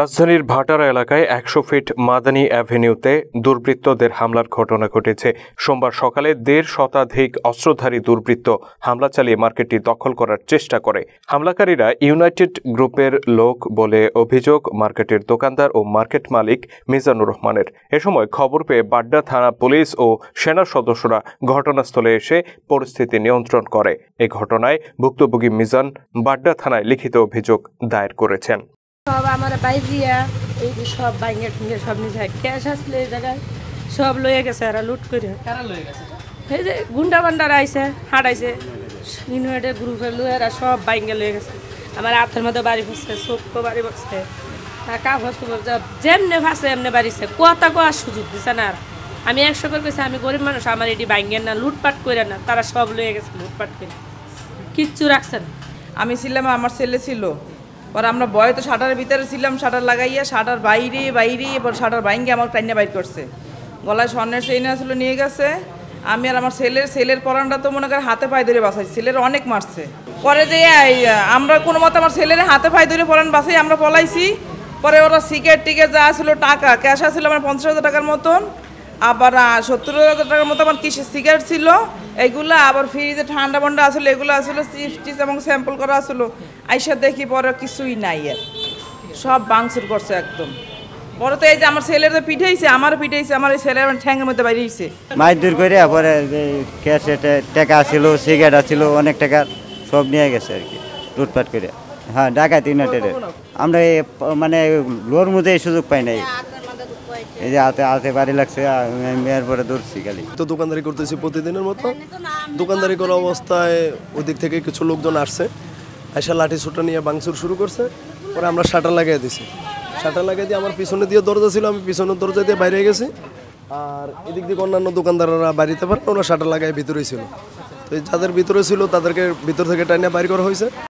রাজধানীর ভাটারা এলাকায় একশো ফিট মাদানী অ্যাভিনিউতে দুর্বৃত্তদের হামলার ঘটনা ঘটেছে সোমবার সকালে দেড় শতাধিক অস্ত্রধারী দুর্বৃত্ত হামলা চালিয়ে মার্কেটটি দখল করার চেষ্টা করে হামলাকারীরা ইউনাইটেড গ্রুপের লোক বলে অভিযোগ মার্কেটের দোকানদার ও মার্কেট মালিক মিজানুর রহমানের এ সময় খবর পেয়ে বাড্ডা থানা পুলিশ ও সেনা সদস্যরা ঘটনাস্থলে এসে পরিস্থিতি নিয়ন্ত্রণ করে এ ঘটনায় ভুক্তভোগী মিজান বাড্ডা থানায় লিখিত অভিযোগ দায়ের করেছেন সব আমার বাইজিয়া এই যে সব বাইঙ্গা টিঙ্গা সব নিজে ক্যাশ আসলে এই জায়গায় সব লয়ে গেছে এরা লুট করে এই যে গুন্ডা বান্ডার আইছে হাঁটাইছে ইনভার্টার গ্রুপের লোয়েরা সব বাইঙ্গে লয়ে গেছে আমার হাতের মধ্যে বাড়ি বসছে চোখকে বাড়ি বসছে যেমনে ভাসে এমনি বাড়িছে কোয়াতা কোয়া সুযোগ দিছে না আর আমি একশো করে কেছি আমি গরিব মানুষ আমার এটি বাইঙ্গেন না লুটপাট করে না তারা সব লয়ে গেছে লুটপাট করে কিচ্ছু রাখছে না আমি ছিলাম আমার ছেলে ছিল পরে আমরা বয়ে তো শাটার ভিতরে ছিলাম শাটার লাগাইয়া শাটার বাইরে বাইরে এবার শাটার বাইঙ্গে আমার টাইনে বাইর করছে গলায় স্বর্ণের চেইনা ছিল নিয়ে গেছে আমি আর আমার ছেলের ছেলের পরানটা তো মনে করেন হাতে পায়ে ধরে বাঁচাই ছেলের অনেক মারছে পরে যে আমরা কোনো মতে আমার ছেলের হাতে পায়ে ধরে পরান বাসাই আমরা পলাইছি পরে ওরা সিগারেট টিকেট যা ছিল টাকা ক্যাশ আসলো আমার মানে পঞ্চাশ হাজার টাকার মতন আবার সত্তর হাজার টাকার মতো আমার কিসের সিগারেট ছিল এগুলো আবার ফ্রিজে ঠান্ডা বন্ডা আসলো এগুলো আসলো চিপস টিপস এবং স্যাম্পল করা আসলো আইসা দেখি পরে কিছুই নাই আর সব বাংসুর করছে একদম পরে তো এই যে আমার ছেলের তো পিঠাইছে আমার পিঠাইছে আমার এই ছেলের ঠ্যাংয়ের মধ্যে বাইরেছে মাছ দূর করে পরে ক্যাশে টাকা ছিল সিগারেট ছিল অনেক টাকা সব নিয়ে গেছে আর কি লুটপাট করে হ্যাঁ ডাকাতি ইউনাইটেডের আমরা মানে লোর মধ্যে সুযোগ পাই নাই এই যে হাতে আতে বাড়ি লাগছে মেয়ের পরে দৌড়ছি খালি তো দোকানদারি করতেছি প্রতিদিনের মতো দোকানদারি করা অবস্থায় ওদিক দিক থেকে কিছু লোকজন আসছে এসে লাঠি ছোটা নিয়ে বাংসুর শুরু করছে পরে আমরা শাটার লাগিয়ে দিছি শাটার লাগিয়ে দিয়ে আমার পিছনে দিয়ে দরজা ছিল আমি পিছনের দরজা দিয়ে বাইরে গেছি আর এদিক থেকে অন্যান্য দোকানদাররা বাড়িতে পারে ওরা শাটার লাগায় ভিতরেই ছিল তো যাদের ভিতরে ছিল তাদেরকে ভিতর থেকে টাইনে বাইর করা হয়েছে